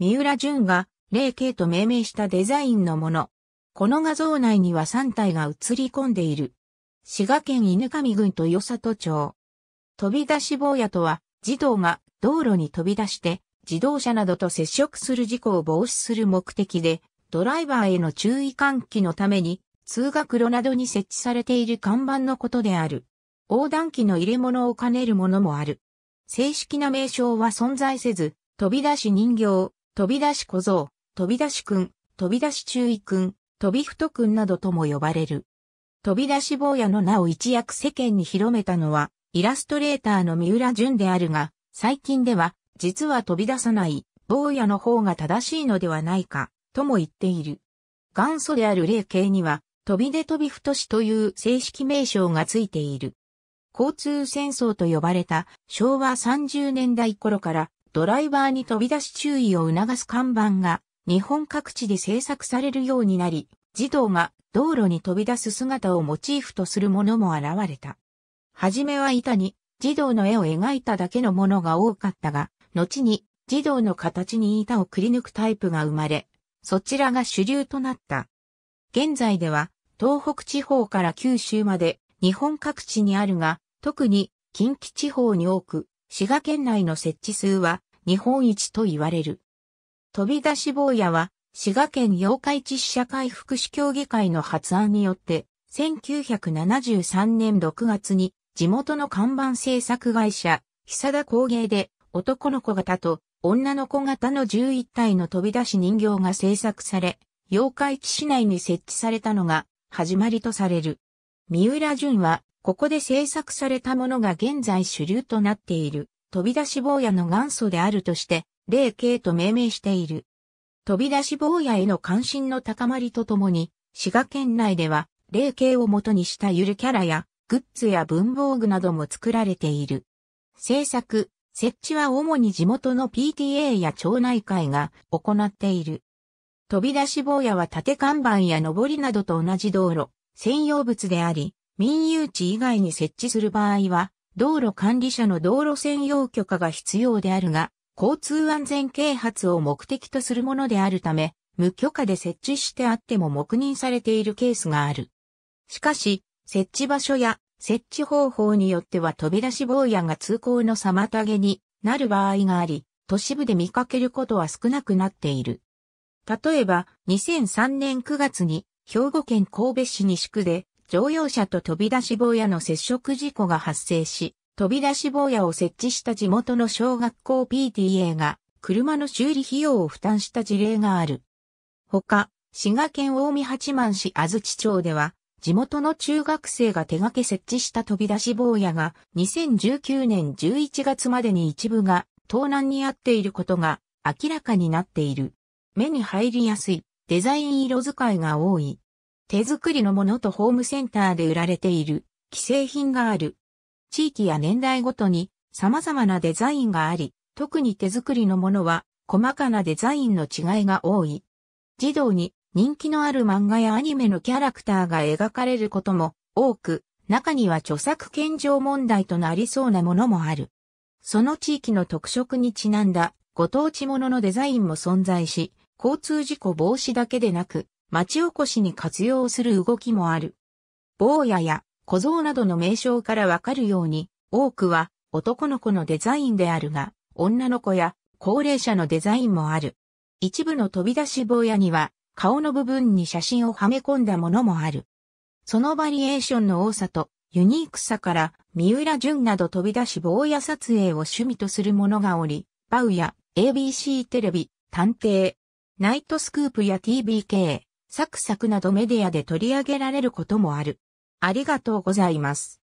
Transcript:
三浦淳が、霊系と命名したデザインのもの。この画像内には3体が映り込んでいる。滋賀県犬上郡と与里町。飛び出し坊やとは、児童が道路に飛び出して、自動車などと接触する事故を防止する目的で、ドライバーへの注意喚起のために、通学路などに設置されている看板のことである。横断機の入れ物を兼ねるものもある。正式な名称は存在せず、飛び出し人形、飛び出し小僧、飛び出しくん、飛び出し注意くん、飛び太くんなどとも呼ばれる。飛び出し坊やの名を一躍世間に広めたのは、イラストレーターの三浦淳であるが、最近では、実は飛び出さない、坊やの方が正しいのではないか、とも言っている。元祖である霊形には、飛び出飛び太しという正式名称がついている。交通戦争と呼ばれた昭和30年代頃からドライバーに飛び出し注意を促す看板が日本各地で制作されるようになり、児童が道路に飛び出す姿をモチーフとするものも現れた。はじめは板に児童の絵を描いただけのものが多かったが、後に児童の形に板をくり抜くタイプが生まれ、そちらが主流となった。現在では東北地方から九州まで日本各地にあるが、特に近畿地方に多く、滋賀県内の設置数は日本一と言われる。飛び出し坊やは、滋賀県妖怪地社会福祉協議会の発案によって、1973年6月に地元の看板制作会社、久田工芸で男の子型と女の子型の11体の飛び出し人形が制作され、妖怪地市内に設置されたのが始まりとされる。三浦淳は、ここで制作されたものが現在主流となっている、飛び出し坊やの元祖であるとして、霊系と命名している。飛び出し坊やへの関心の高まりとともに、滋賀県内では、霊系を元にしたゆるキャラや、グッズや文房具なども作られている。制作、設置は主に地元の PTA や町内会が行っている。飛び出し坊やは縦看板や上りなどと同じ道路、専用物であり、民有地以外に設置する場合は、道路管理者の道路専用許可が必要であるが、交通安全啓発を目的とするものであるため、無許可で設置してあっても黙認されているケースがある。しかし、設置場所や設置方法によっては飛び出し坊やが通行の妨げになる場合があり、都市部で見かけることは少なくなっている。例えば、2003年9月に兵庫県神戸市西区で、乗用車と飛び出し坊やの接触事故が発生し、飛び出し坊やを設置した地元の小学校 PTA が、車の修理費用を負担した事例がある。ほか、滋賀県大見八幡市安土町では、地元の中学生が手掛け設置した飛び出し坊やが、2019年11月までに一部が盗難に遭っていることが明らかになっている。目に入りやすい。デザイン色使いが多い。手作りのものとホームセンターで売られている既製品がある。地域や年代ごとに様々なデザインがあり、特に手作りのものは細かなデザインの違いが多い。児童に人気のある漫画やアニメのキャラクターが描かれることも多く、中には著作権上問題となりそうなものもある。その地域の特色にちなんだご当地もののデザインも存在し、交通事故防止だけでなく、町おこしに活用する動きもある。坊やや小僧などの名称からわかるように、多くは男の子のデザインであるが、女の子や高齢者のデザインもある。一部の飛び出し坊やには、顔の部分に写真をはめ込んだものもある。そのバリエーションの多さとユニークさから、三浦淳など飛び出し坊や撮影を趣味とする者がおり、バウや ABC テレビ、探偵、ナイトスクープや TBK、サクサクなどメディアで取り上げられることもある。ありがとうございます。